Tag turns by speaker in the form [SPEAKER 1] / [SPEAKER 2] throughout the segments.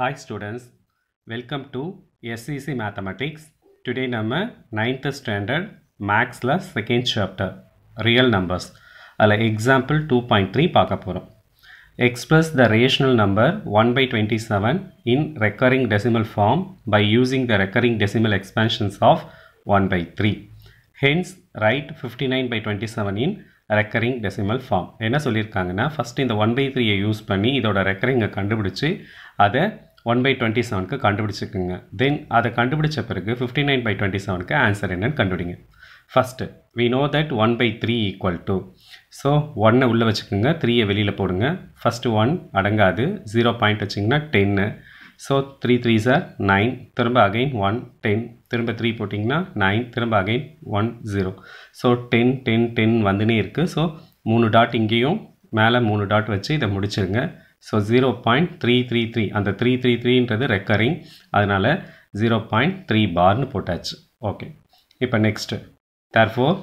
[SPEAKER 1] Hi students, welcome to SEC Mathematics. Today நம்ம 9th standard Maxல second chapter real numbers அல்ல example 2.3 பார்க்க போகிறோம் Express the rational number 1 by 27 in recurring decimal form by using the recurring decimal expansions of 1 by 3. Hence, write 59 by 27 in recurring decimal form என்ன சொல்லியிருக்காங்கன்னா first இந்த one by த்ரீயை use பண்ணி இதோட ரெக்கரிங்கை கண்டுபிடிச்சி அதை ஒன் பை டுவெண்ட்டி செவனுக்கு கண்டுபிடிச்சிக்கோங்க தென் அதை கண்டுபிடிச்ச பிறகு ஃபிஃப்டி நைன் பை டுவெண்ட்டி செவனுக்கு ஆன்சர் என்னன்னு கண்டுபிடிங்க first we know that one by three equal to so ஒன்னை உள்ளே வச்சுக்கோங்க த்ரீயை வெளியில் போடுங்க ஃபஸ்ட்டு ஒன் அடங்காது ஜீரோ பாயிண்ட் வச்சிங்கன்னா டென்னு so three three are nine திரும்ப அகைன் ஒன் டென் திரும்ப த்ரீ போட்டிங்கன்னா நைன் திரும்ப again one zero so ten ten ten வந்துனே இருக்குது ஸோ மூணு டாட் இங்கேயும் மேலே மூணு டாட் வச்சு இதை முடிச்சிருங்க so zero point three three three அந்த த்ரீ த்ரீ த்ரீன்றது ரெக்கரிங் அதனால் ஜீரோ பாயிண்ட் த்ரீ பார்னு போட்டாச்சு ஓகே இப்போ next therefore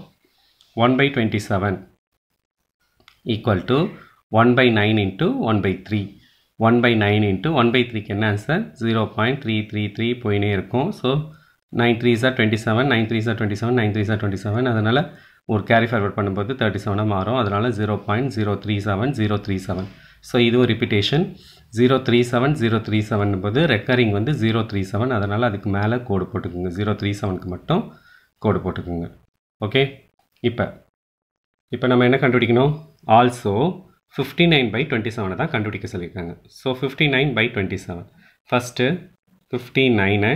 [SPEAKER 1] one by twenty seven equal to one by nine into one by three one by nine into one by த்ரீக்கு என்ன answer zero point three three three போயினே இருக்கும் so nine three are twenty seven nine three are twenty seven nine three are twenty seven அதனால் ஒரு carry forward பண்ணும்போது thirty செவனாக மாறும் அதனால் zero point zero three seven zero three seven so இதுவும் repetition zero three seven zero three seven போது recurring வந்து zero three seven அதனால் அதுக்கு மேலே கோடு போட்டுக்குங்க ஜீரோ த்ரீ செவனுக்கு மட்டும் கோடு போட்டுக்குங்க ஓகே இப்போ இப்போ நம்ம என்ன கண்டுபிடிக்கணும் also fifty nine by twenty செவனை தான் கண்டுபிடிக்க சொல்லியிருக்காங்க so fifty nine by twenty seven first fifty நைனை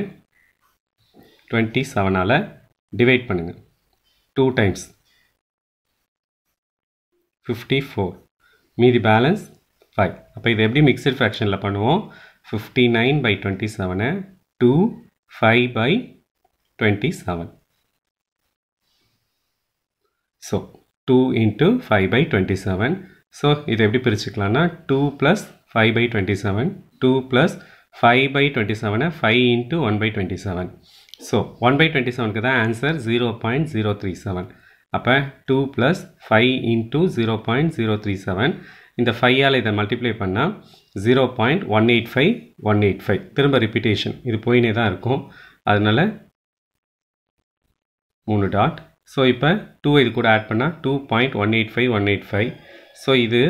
[SPEAKER 1] டுவெண்ட்டி செவனால் டிவைட் பண்ணுங்கள் டூ டைம்ஸ் ஃபிஃப்டி ஃபோர் மீதி பேலன்ஸ் ஃபைவ் அப்போ இது எப்படி மிக்சட் ஃப்ராக்ஷனில் பண்ணுவோம் ஃபிஃப்டி நைன் பை டுவெண்ட்டி செவனை two five by twenty seven so two into five by twenty seven so இதை எப்படி பிரிச்சுக்கலான்னா two plus five by twenty seven two plus five by twenty செவனை five into one by twenty seven so one by twenty செவனுக்கு தான் answer zero point zero three seven அப்போ two plus five into zero point zero three seven இந்த ஃபைவால் இதை multiply பண்ணால் zero point one eight five one eight five திரும்ப repetition இது போயினே தான் இருக்கும் அதனால் மூணு டாட் ஸோ இப்போ டூ இது கூட ஆட் பண்ணால் two point one eight five one eight five so இது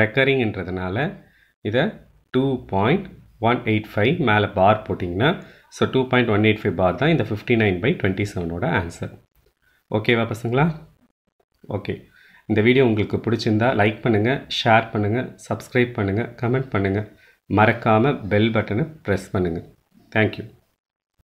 [SPEAKER 1] ரெக்கரிங்கிறதுனால இதை two point one eight five மேலே பார் போட்டிங்கன்னா so two point one eight five bar தான் இந்த ஃபிஃப்டி நைன் பை டுவெண்ட்டி செவனோட ஆன்சர் ஓகேவா பசங்களா ஓகே இந்த வீடியோ உங்களுக்கு பிடிச்சிருந்தா லைக் பண்ணுங்கள் ஷேர் பண்ணுங்கள் சப்ஸ்கிரைப் பண்ணுங்கள் கமெண்ட் பண்ணுங்கள் மறக்காமல் பெல் பட்டனை ப்ரெஸ் பண்ணுங்கள் தேங்க்யூ